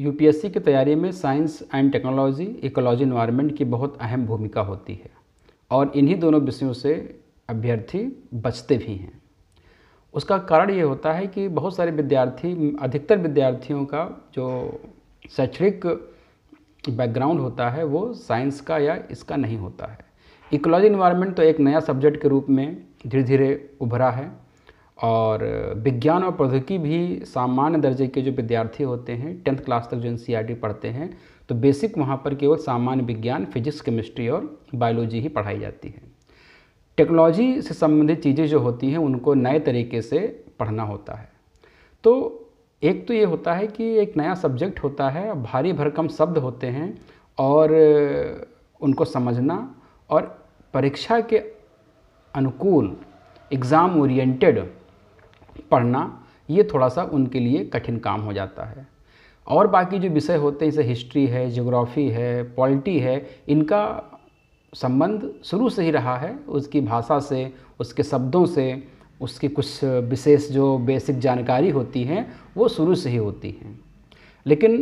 UPSC की तैयारी में science and technology ecology environment की बहुत अहम भूमिका होती है और इन्हीं दोनों विषयों से अभ्यर्थी बचते भी हैं उसका कारण ये होता है कि बहुत सारे विद्यार्थी अधिकतर विद्यार्थियों का जो शैक्षणिक बैकग्राउंड होता है वो साइंस का या इसका नहीं होता है इकोलॉजी इन्वायरमेंट तो एक नया सब्जेक्ट के रूप में धीरे धीरे उभरा है और विज्ञान और प्रौद्योगिकी भी सामान्य दर्जे के जो विद्यार्थी होते हैं टेंथ क्लास तक जो एन पढ़ते हैं तो बेसिक वहाँ पर केवल सामान्य विज्ञान फिजिक्स केमिस्ट्री और बायोलॉजी ही पढ़ाई जाती है टेक्नोलॉजी से संबंधित चीज़ें जो होती हैं उनको नए तरीके से पढ़ना होता है तो एक तो ये होता है कि एक नया सब्जेक्ट होता है भारी भरकम शब्द होते हैं और उनको समझना और परीक्षा के अनुकूल एग्ज़ाम ओरिएंटेड पढ़ना ये थोड़ा सा उनके लिए कठिन काम हो जाता है और बाकी जो विषय होते हैं जैसे हिस्ट्री है जोग्राफ़ी है पॉलिटी है इनका संबंध शुरू से ही रहा है उसकी भाषा से उसके शब्दों से उसकी कुछ विशेष जो बेसिक जानकारी होती हैं वो शुरू से ही होती हैं लेकिन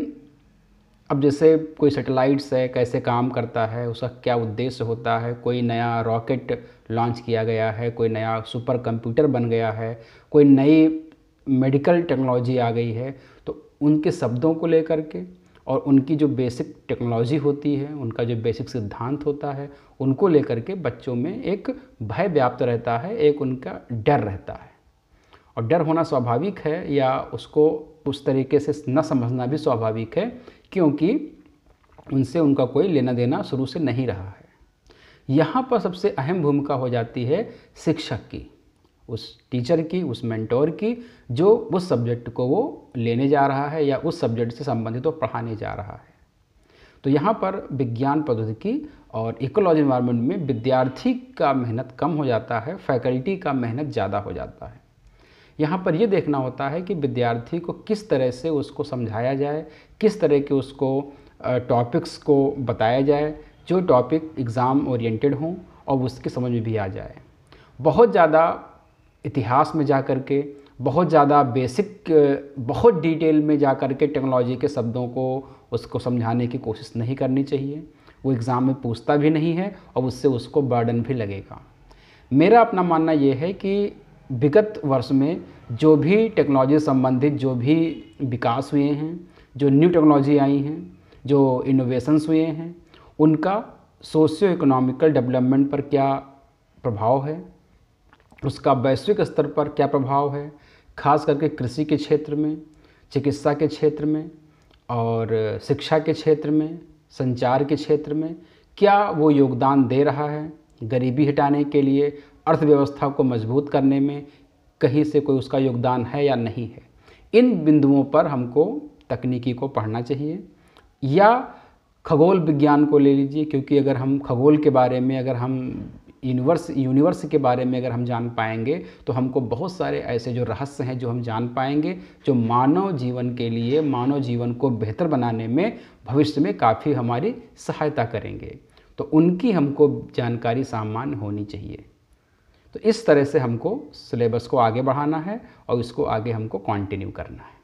अब जैसे कोई सेटेलाइट्स है कैसे काम करता है उसका क्या उद्देश्य होता है कोई नया रॉकेट लॉन्च किया गया है कोई नया सुपर कंप्यूटर बन गया है कोई नई मेडिकल टेक्नोलॉजी आ गई है तो उनके शब्दों को लेकर के और उनकी जो बेसिक टेक्नोलॉजी होती है उनका जो बेसिक सिद्धांत होता है उनको लेकर के बच्चों में एक भय व्याप्त रहता है एक उनका डर रहता है और डर होना स्वाभाविक है या उसको उस तरीके से न समझना भी स्वाभाविक है क्योंकि उनसे उनका कोई लेना देना शुरू से नहीं रहा है यहाँ पर सबसे अहम भूमिका हो जाती है शिक्षक की उस टीचर की उस मेंटोर की जो उस सब्जेक्ट को वो लेने जा रहा है या उस सब्जेक्ट से संबंधित वो पढ़ाने जा रहा है तो यहाँ पर विज्ञान प्रौद्योगिकी और इकोलॉजी इन्वायरमेंट में विद्यार्थी का मेहनत कम हो जाता है फैकल्टी का मेहनत ज़्यादा हो जाता है यहाँ पर ये देखना होता है कि विद्यार्थी को किस तरह से उसको समझाया जाए किस तरह के उसको टॉपिक्स को बताया जाए जो टॉपिक एग्ज़ाम ओरिएंटेड हों और उसके समझ में भी आ जाए बहुत ज़्यादा इतिहास में जा कर के बहुत ज़्यादा बेसिक बहुत डिटेल में जा कर के टेक्नोलॉजी के शब्दों को उसको समझाने की कोशिश नहीं करनी चाहिए वो एग्ज़ाम में पूछता भी नहीं है और उससे उसको बर्डन भी लगेगा मेरा अपना मानना यह है कि विगत वर्ष में जो भी टेक्नोलॉजी संबंधित जो भी विकास हुए हैं जो न्यू टेक्नोलॉजी आई हैं जो इनोवेशंस हुए हैं उनका सोशियो इकोनॉमिकल डेवलपमेंट पर क्या प्रभाव है उसका वैश्विक स्तर पर क्या प्रभाव है खास करके कृषि के क्षेत्र में चिकित्सा के क्षेत्र में और शिक्षा के क्षेत्र में संचार के क्षेत्र में क्या वो योगदान दे रहा है गरीबी हटाने के लिए अर्थव्यवस्था को मजबूत करने में कहीं से कोई उसका योगदान है या नहीं है इन बिंदुओं पर हमको तकनीकी को पढ़ना चाहिए या खगोल विज्ञान को ले लीजिए क्योंकि अगर हम खगोल के बारे में अगर हम यूनिवर्स यूनिवर्स के बारे में अगर हम जान पाएंगे तो हमको बहुत सारे ऐसे जो रहस्य हैं जो हम जान पाएंगे जो मानव जीवन के लिए मानव जीवन को बेहतर बनाने में भविष्य में काफ़ी हमारी सहायता करेंगे तो उनकी हमको जानकारी सामान्य होनी चाहिए तो इस तरह से हमको सिलेबस को आगे बढ़ाना है और इसको आगे हमको कंटिन्यू करना है